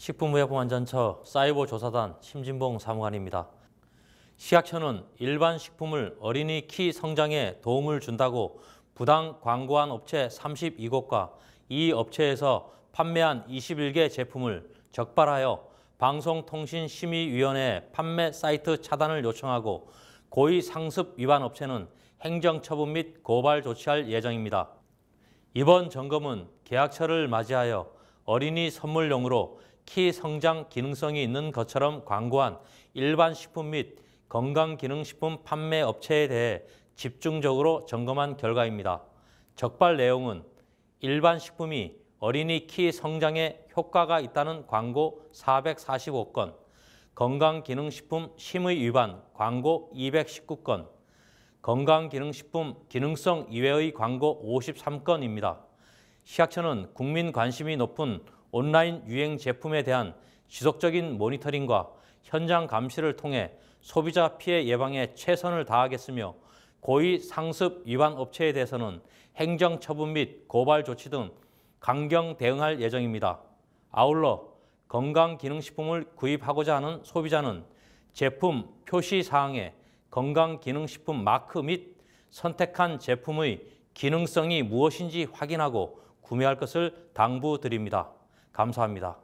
식품의약품안전처 사이버 조사단 심진봉 사무관입니다. 시약처는 일반 식품을 어린이 키 성장에 도움을 준다고 부당 광고한 업체 32곳과 이 업체에서 판매한 21개 제품을 적발하여 방송통신심의위원회 판매 사이트 차단을 요청하고 고의 상습 위반 업체는 행정처분 및 고발 조치할 예정입니다. 이번 점검은 계약처를 맞이하여 어린이 선물용으로 키 성장 기능성이 있는 것처럼 광고한 일반 식품 및 건강기능식품 판매 업체에 대해 집중적으로 점검한 결과입니다. 적발 내용은 일반 식품이 어린이 키 성장에 효과가 있다는 광고 445건, 건강기능식품 심의 위반 광고 219건, 건강기능식품 기능성 이외의 광고 53건입니다. 시각처는 국민 관심이 높은 온라인 유행 제품에 대한 지속적인 모니터링과 현장 감시를 통해 소비자 피해 예방에 최선을 다하겠으며 고위 상습 위반 업체에 대해서는 행정 처분 및 고발 조치 등 강경 대응할 예정입니다. 아울러 건강기능식품을 구입하고자 하는 소비자는 제품 표시 사항에 건강기능식품 마크 및 선택한 제품의 기능성이 무엇인지 확인하고 구매할 것을 당부드립니다. 감사합니다.